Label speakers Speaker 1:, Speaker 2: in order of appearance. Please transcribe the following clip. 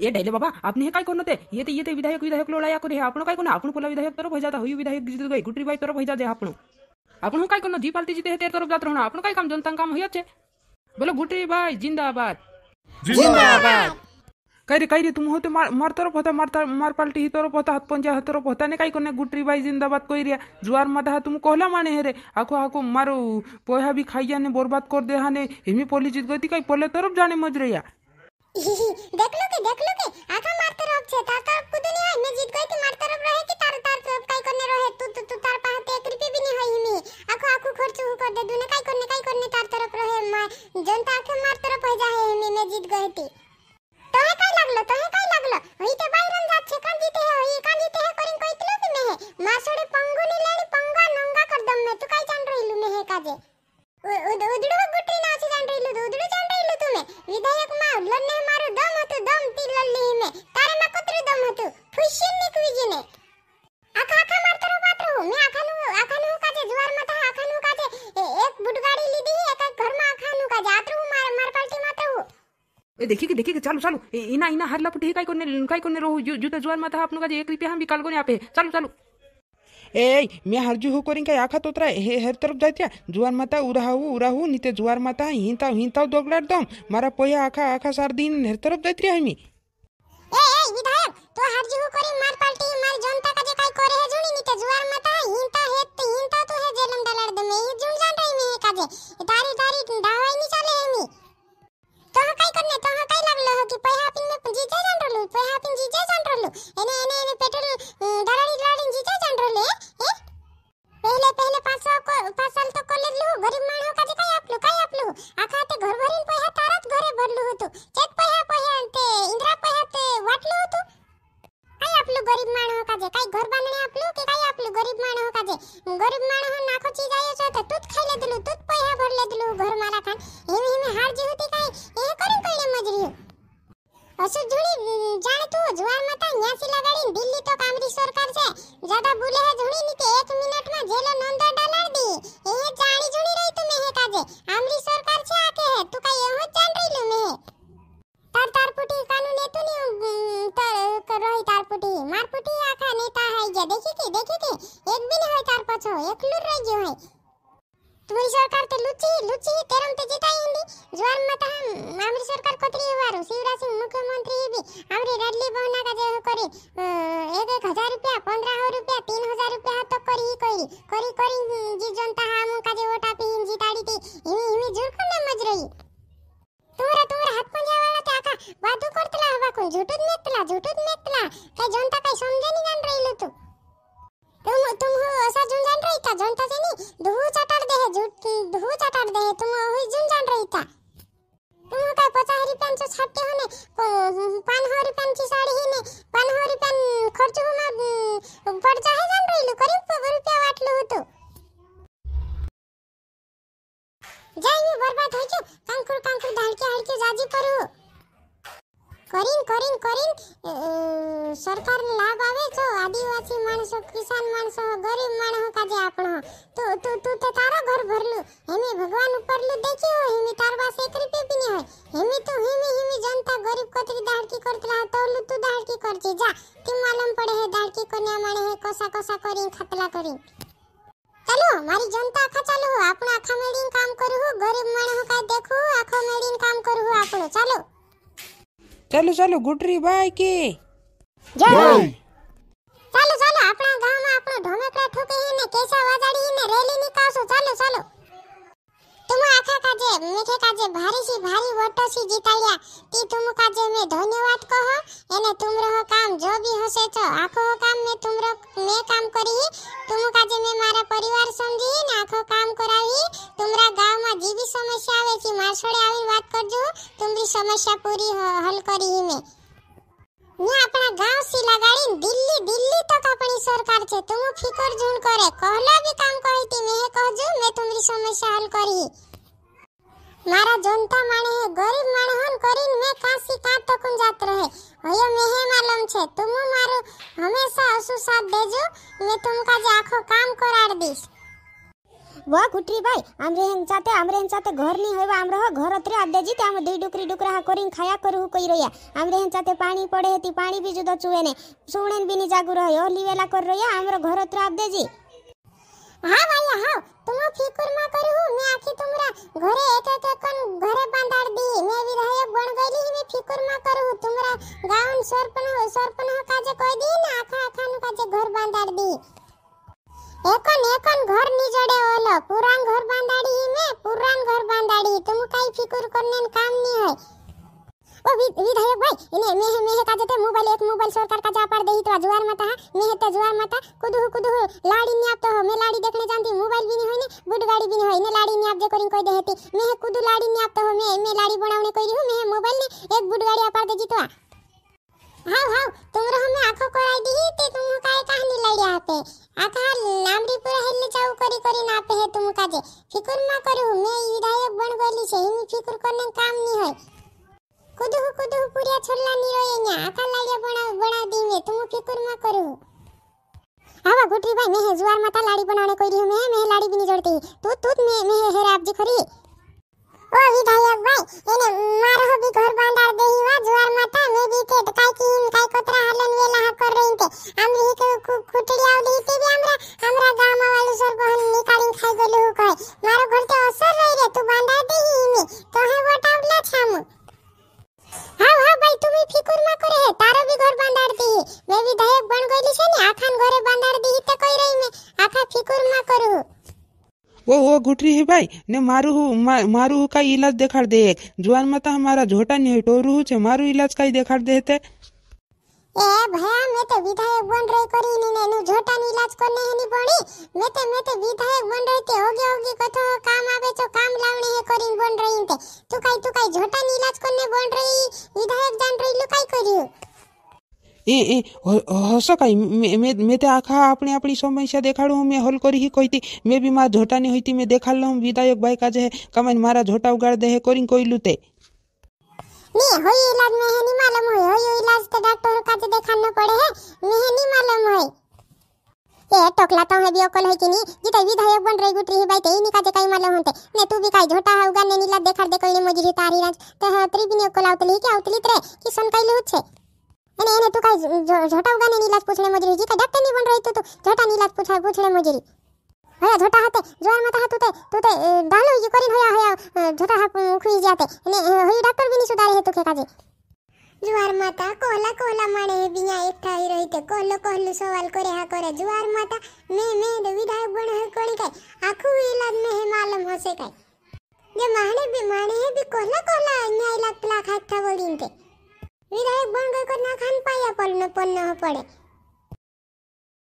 Speaker 1: ए dialer बाबा आपने हे काय कोण ते येते येते विधायक विधायक लोळाया करे आपण काय कोण आपण पोला विधायक तरफ होई होई विधायक जिते गई गुटरी बाई तरफ होई जाते आपण आपण काय कोण जी पार्टी जिते तेर तरफ जात राहणार आपण काय काम जनता काम होईच बोलो गुटरी बाई जिंदाबाद जिंदाबाद काय रे काय रे तुम होते मार मार तरफ होता मार मार पाल्टी ही तरफ होता हातपंजा हा तरफ होता ने काय कोने गुटरी बाई जिंदाबाद कोई रिया जुआर माता हा तुम कोहला माने हे रे आखो मारो पोहा भी खाइया ने बर्बाद कर दे हाने हिमी पोली जीत गई थी कई पोले तरफ जाने मज रहा
Speaker 2: देखलो के देखलो के आखा मारते रहो छे तार तार कुदनी है मैं जीत गई थी मारते रहो रहे कि तार तार
Speaker 1: देखिए देखिए चलो चलो इना इना हर लपटी काय कोने काय कोने रहो जूता जुआर मत आप लोग एक रुपया हम भी कालगो यहाँ पे चलो चलो ए मी हरजी हो करीन का याखा तोतरा हे हर तरफ जात्या जुआर माता उराहू उराहू नीते जुआर माता हिंता हिंता दोगलाट दम मारा पोया आखा आखा सार दिन हर तरफ जात रे हमी ए
Speaker 2: ए विधायक तो हरजी हो करीन मार पाल्टी मार जनता का जे काई करे है जुनी नीते जुआर माता हिंता उपासन तो कर लू गरीब का जी काय आपलो काय आपलो आखा ते घर घरभरीन पैसा तारत घरे भरलो होतो चेक पैसा पैसा ते इंद्रा पैसा ते वाटलो होतो काय आपलो गरीब का काजे काय घर बांधणे आपलो की काय आपलो गरीब का काजे गरीब हो नाखो चीज आयो छो तो तूत खाइले दिलो तूत पैहा भरले दिलो घर माला खान हेमे हेमे हार जी होती काय हे करून कळले मजरी असो झुणी जाण तू जुवार माता न्यासी लगाडी दिल्ली तो कामरी सरकार छे ज्यादा बुले है ମାମୁନି ସରକାରଟେ ଲୁଚି ଲୁଚି ତେରମତେ ଜିତାଇ ହିନ୍ଦି ଜୁଆନ ମତା ମାମୁନି ସରକାର କତ୍ରି ହେବାରୁ ଶିବରାଜ ସିଂ ମୁଖ୍ୟମନ୍ତ୍ରୀ ହେବି ଆମରି ରାଲି ବହନା କାଜ କରି ଏକ ଏକ ହଜାର ରୁପିଆ ପନ୍ଦର ହଜାର ରୁପିଆ ତିନି ହଜାର ରୁପିଆ ହାତ କରି କରି କରି କରି ଜିଜନ ତାହା ଆମ କାଜ ଓଟା ପିଞ୍ଜି ତାଡ଼ି तुम होई जुन जान रही था तुम का पचा हरी पैन सो छाटे होने पान हरी पैन की साड़ी ही ने पान हरी पैन खर्च हो मा अं, पड़ जाए जान रही लो करीब रुपया वाट लो तो जाई में बर्बाद हो जो कांकुर कांकुर ढाल के हड़ के जाजी पर हो કરીને કરીને કરીને સરકારને લાભ આવે છો આદિવાસી માણસો કિસાન માણસો ગરીબ માણસો કાજે આપણો તો તું તું તારો ઘર ભરલું એને ભગવાન ઉપર ઉપરલું દેખ્યું
Speaker 1: ચાલો ચાલો ગુટરી ભાઈ કે જય ચાલો
Speaker 2: ચાલો આપણા ગામમાં આપણો ઢોમેકડે ઠોકીને કેસા વાજાડીને રેલી નીકાળશો ચાલો ચાલો તુમ આખા કાજે મીઠે કાજે ભારી ભારીસી ભારી સી જીતાડ્યા તી તુમ કાજે મે ધન્યવાદ કહો એને તુમ રહો કામ જો બી હશે તો આખો ની સમસ્યા પૂરી હલ કરી મે ને આપણા ગાંવ સી લગાડી દિલ્હી દિલ્હી તો આપણી સરકાર છે તું ફિકર જૂન કરે કહલો બી કામ કહીતી મે કહજો મે તુમરી સમસ્યા હલ કરી મારા જનતા માણે હે ગરીબ માણે હોન કરીન મે કાસી કા તો કુન જાત રહે હયો મે હે માલમ છે તુમ મારો હંમેશા હસુ સાથ દેજો મે તુમકા જે આખો કામ કરાડ દીશ वा गुठरी बाई आमरे हेन चाते आमरे हेन चाते घर नी होइबा आमरो घर अतरे आदे जी ते हम दुई डुकरी डुकरा हा करिन खाया करू कोई रहिया आमरे हेन चाते पानी पड़े हेती पानी भी जुदा चुवे ने सुणेन भी नी जागु रहे ओली वेला कर रहिया आमरो घर अतरे आदे जी हां भाई हां तुम फिकर मा करू मैं आखी तुमरा घरे एक एक कन घरे बांधाड़ दी मैं भी रहे बण ली मैं फिकर मा करू तुमरा गाउन सरपन सरपन काजे कोई दी ना आखा आखा नु काजे घर बांधाड़ दी એકોન એકોન ઘર ની જોડે ઓલો પુરાણ ઘર બાંધાડી મે પુરાણ ઘર બાંધાડી તું કાઈ ફિકર કરને કામ ની હોય ઓ વિધાયક ભાઈ ઇને મે હે મે હે કાજે તે મોબાઈલ એક મોબાઈલ સરકાર કાજે આપર દેહી તો જુવાર માતા મે હે તે જુવાર માતા કુદુહુ કુદુહુ લાડી ની આપતો હો મે લાડી દેખને જાનતી મોબાઈલ બી ની હોય ને બુડ ગાડી બી ની હોય ને લાડી ની આપ જે કરીને કહી દેતી મે હે કુદુ લાડી ની આપતો હો મે મે લાડી બનાવને કહી રહ્યો મે મોબાઈલ ને એક બુડ ગાડી આપર દેજી તો આ हां हां तुमरो हमें आखो कराई दी ते तुम तो काहे काहे नि लड़िया पे आखा लामड़ी पूरा हेले जाऊ करी करी ना पे है तुम काजे फिकुर मा करू मैं इडाए बन गली से हिनी फिकुर करने काम नि है कुदू कुदू पूरा छोल्ला नि रोएन्या आखा लाड़िया बना बना दी मैं तुम तो फिकुर मा करू आवा गुटरी भाई मैं जुआर माता लाड़ी बनाने कोई रही हूं मैं मैं लाड़ी भी नहीं जोड़ती तू तू मैं मैं हेर आप जी खरी ओ विधायक भाई एने मारो भी घर बांधार देही वा जुआर माता मैं भी के टकाई की घरे बंदर दी तो कोई रही મે आखा फिकुर માં કરું
Speaker 1: वो वो गुटरी है भाई ने मारू मा, मारू का इलाज देखा दे एक जुआन मत हमारा झोटा नहीं टोरू छे मारू इलाज का ही देखा दे ते
Speaker 2: ए भया मैं तो विधायक बन रही करी नी ने नु झोटा नी इलाज करने है नी बणी मैं तो मैं तो विधायक बन रही ते होगे होगे कथो काम आवे छो काम लावणे है करी बन रही ते तू काई तू काई झोटा नी इलाज करने बन रही विधायक जान रही लुकाई
Speaker 1: करियो એ એ હશો કાંઈ મેં મેં તે આખા આપણે આપણી સમસ્યા દેખાડું મેં હલ કરી હી કહીતી મેં બી મારા જોટાની હોઈતી મેં દેખાડલો હું વિધાયક ભાઈ કાજે કમાઈને મારા જોટા ઉગાડ દે હે કરીને કોઈલું તે ने होई
Speaker 2: इलाज में है नहीं मालूम होई होई इलाज तो डॉक्टर का जो देखाना पड़े है मैं है नहीं मालूम होई ए टोकला तो है भी ओकल है कि नहीं जितै विधायक बन रही गुटरी ही बाई नहीं काजे काई मालूम होते ने तू भी काई झोटा होगा ने नीला देखा दे कोई ने मुझे तारी राज तो हतरी भी ने ओकल आवतली के आवतली तरे कि सुन काई लूट छे એને એને તું કાઈ જોટા ઉગાને ની લાજ પૂછડે મજરી જી કાઈ ડક્ટર ની બન રહી તો તું જોટા ની લાજ પૂછા પૂછડે મજરી હયા જોટા હાતે જોર મતા હાતુ તે તું તે ડાલો ઈ કરીન હયા હયા જોટા હા ખુઈ જાતે ને હઈ ડક્ટર બી ની સુધારે હે તું કે કાજે જુવાર માતા કોલા કોલા માણે બિયા એકઠા હી રહી તે કોલો કોલો સવાલ કરે હા કરે જુવાર માતા મે મે દે વિધાયક બણ હે કોણી કાઈ આખું ઈલાજ મે હે માલમ હોસે કાઈ જે માણે બી માણે હે બી કોલા કોલા ન્યાય લાગ પ્લા ખાત થા બોલીન તે
Speaker 1: વિરાય બંગો કો ના ખાન પાયા પર ન પન્ન પડે